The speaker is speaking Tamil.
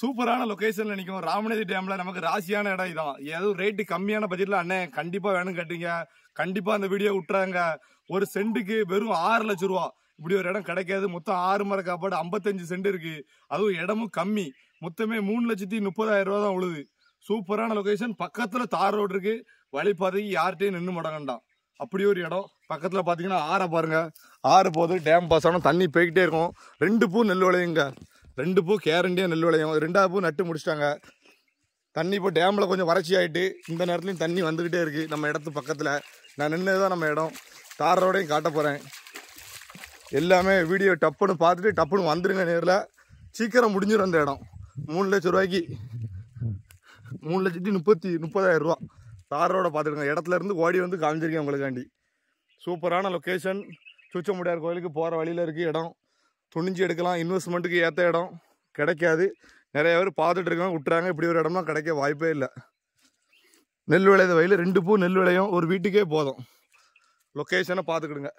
சூப்பரான லொகேஷன்ல நிற்கும் ராமநாதி டேம்ல நமக்கு ராசியான இடம் இதான் ஏதோ ரேட்டு கம்மியான பட்ஜெட்ல அண்ணே கண்டிப்பா வேணும் கேட்டீங்க கண்டிப்பா அந்த வீடியோ விட்டுறாங்க ஒரு சென்ட்டுக்கு வெறும் ஆறு லட்சம் ரூபா இப்படி ஒரு இடம் கிடைக்காது மொத்தம் ஆறு மரம் காப்பாடு ஐம்பத்தஞ்சு சென்ட் இருக்கு அதுவும் இடமும் கம்மி மொத்தமே மூணு லட்சத்தி முப்பதாயிரம் ரூபா தான் உழுது சூப்பரான லொகேஷன் பக்கத்துல தார் ரோடு இருக்கு வழிபாதைக்கு யார்கிட்டையும் நின்று முடங்கண்டாம் அப்படி ஒரு இடம் பக்கத்தில் பார்த்தீங்கன்னா ஆறை பாருங்க ஆறு போது டேம் பாசனம் தண்ணி போய்கிட்டே இருக்கும் ரெண்டு பூ நெல் விளையுங்க ரெண்டு பூ கேரண்டியாக நெல் விளையும் ரெண்டாவது பூ நட்டு முடிச்சிட்டாங்க தண்ணி இப்போ டேமில் கொஞ்சம் வறட்சி ஆகிட்டு இந்த நேரத்துலையும் தண்ணி வந்துக்கிட்டே இருக்குது நம்ம இடத்து பக்கத்தில் நான் நின்று தான் நம்ம இடம் தாரோடையும் காட்ட போகிறேன் எல்லாமே வீடியோ டப்புன்னு பார்த்துட்டு டப்புன்னு வந்துடுங்க நேரில் சீக்கிரம் முடிஞ்சிடும் அந்த இடம் மூணு லட்ச ரூபாய்க்கு மூணு லட்சத்தி முப்பத்தி முப்பதாயிரம் ரூபா தாரோட பார்த்துடுங்க இடத்துலேருந்து ஓடி வந்து காமிச்சிருக்கேன் உங்களுக்காண்டி சூப்பரான லொக்கேஷன் சுச்சமுடியார் கோயிலுக்கு போகிற வழியில் இருக்குது இடம் துணிஞ்சு எடுக்கலாம் இன்வெஸ்ட்மெண்ட்டுக்கு ஏற்ற இடம் கிடைக்காது நிறைய பேர் பார்த்துட்டு இருக்காங்க விட்டுறாங்க இப்படி ஒரு இடம்லாம் கிடைக்க வாய்ப்பே இல்லை நெல் விளையாத வயலில் ரெண்டு பூ நெல் விளையும் ஒரு வீட்டுக்கே போதும் லொக்கேஷனை பார்த்துக்கிடுங்க